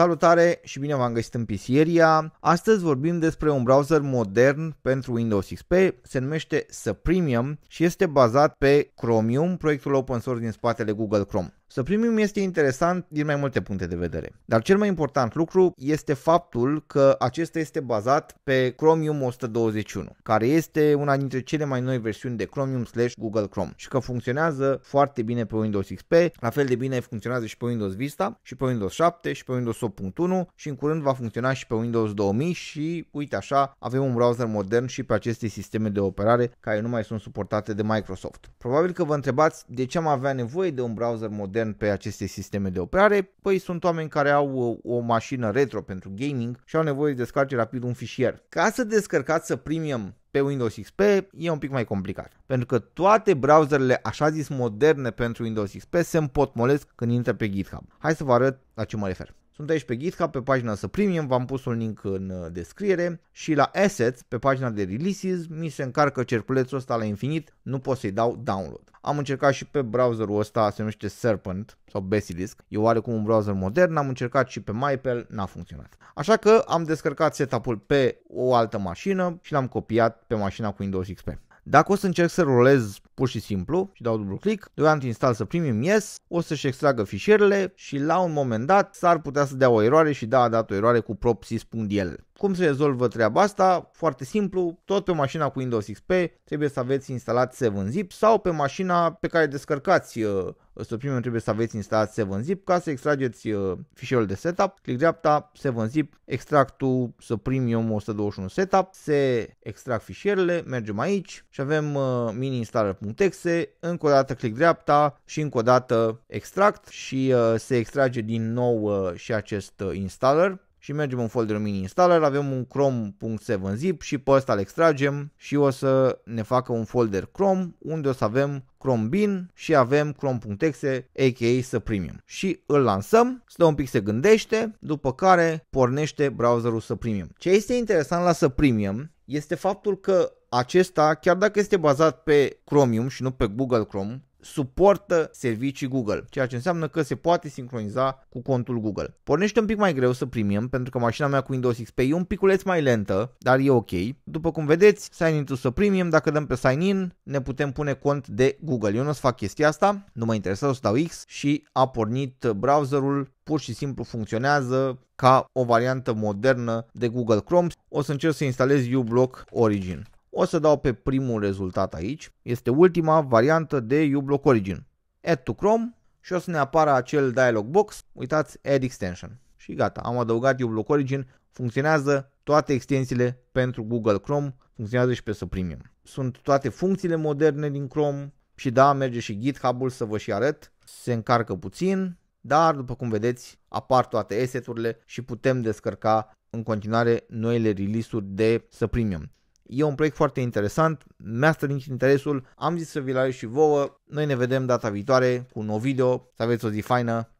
Salutare și bine v-am găsit în Pisieria. Astăzi vorbim despre un browser modern pentru Windows XP, se numește Supremium și este bazat pe Chromium, proiectul open source din spatele Google Chrome. Să primim este interesant din mai multe puncte de vedere. Dar cel mai important lucru este faptul că acesta este bazat pe Chromium 121, care este una dintre cele mai noi versiuni de Chromium slash Google Chrome și că funcționează foarte bine pe Windows XP, la fel de bine funcționează și pe Windows Vista, și pe Windows 7, și pe Windows 8.1 și în curând va funcționa și pe Windows 2000 și uite așa avem un browser modern și pe aceste sisteme de operare care nu mai sunt suportate de Microsoft. Probabil că vă întrebați de ce am avea nevoie de un browser modern modern pe aceste sisteme de operare? Păi sunt oameni care au uh, o mașină retro pentru gaming și au nevoie de descarce rapid un fișier. Ca să descărcați să premium pe Windows XP e un pic mai complicat. Pentru că toate browserele așa zis moderne pentru Windows XP se împotmolesc când intră pe GitHub. Hai să vă arăt la ce mă refer. Sunt aici pe GitHub, pe pagina să premium, v-am pus un link în uh, descriere și la assets, pe pagina de releases, mi se încarcă cerculețul ăsta la infinit, nu pot să-i dau download. Am încercat și pe browserul ăsta, se numește Serpent sau Basilisk, e oarecum un browser modern, am încercat și pe MyPel, n-a funcționat. Așa că am descărcat setup-ul pe o altă mașină și l-am copiat pe mașina cu Windows XP. Dacă o să încerc să rulez pur și simplu și dau dublu click, deodată install să primim yes, o să-și extragă fișierele și la un moment dat s-ar putea să dea o eroare și da, a dat o eroare cu propsys.dll. Cum se rezolvă treaba asta? Foarte simplu, tot pe mașina cu Windows XP trebuie să aveți instalat 7-zip sau pe mașina pe care descărcați uh, să primim trebuie să aveți instalat 7-zip ca să extrageți uh, fișierul de setup. click dreapta, 7-zip, extractul să primim 121 setup, se extrag fișierele, mergem aici și avem uh, mini installer punct exe, încă o dată click dreapta și încă o dată extract și uh, se extrage din nou uh, și acest uh, installer și mergem în folderul mini installer, avem un chrome.7 zip și pe ăsta îl extragem și o să ne facă un folder chrome unde o să avem chrome bin și avem chrome.exe aka să primim și îl lansăm, stă un pic se gândește, după care pornește browserul să primim. Ce este interesant la să primim este faptul că acesta, chiar dacă este bazat pe Chromium și nu pe Google Chrome, suportă servicii Google, ceea ce înseamnă că se poate sincroniza cu contul Google. Pornește un pic mai greu să primim, pentru că mașina mea cu Windows XP e un piculeț mai lentă, dar e ok. După cum vedeți, sign in to să primim, dacă dăm pe sign in, ne putem pune cont de Google. Eu nu o să fac chestia asta, nu mă interesează să dau X și a pornit browserul pur și simplu funcționează ca o variantă modernă de Google Chrome. O să încerc să instalez uBlock Origin. O să dau pe primul rezultat aici. Este ultima variantă de uBlock Origin. Add to Chrome și o să ne apară acel dialog box. Uitați Add Extension. Și gata, am adăugat uBlock Origin. Funcționează toate extensiile pentru Google Chrome. Funcționează și pe Supremium. Sunt toate funcțiile moderne din Chrome. Și da, merge și GitHub-ul să vă și arăt. Se încarcă puțin, dar după cum vedeți apar toate asset-urile și putem descărca în continuare noile release-uri de Supremium. E un proiect foarte interesant, mi-a strânit interesul, am zis să vi-l și vouă, noi ne vedem data viitoare cu un nou video, să aveți o zi faină,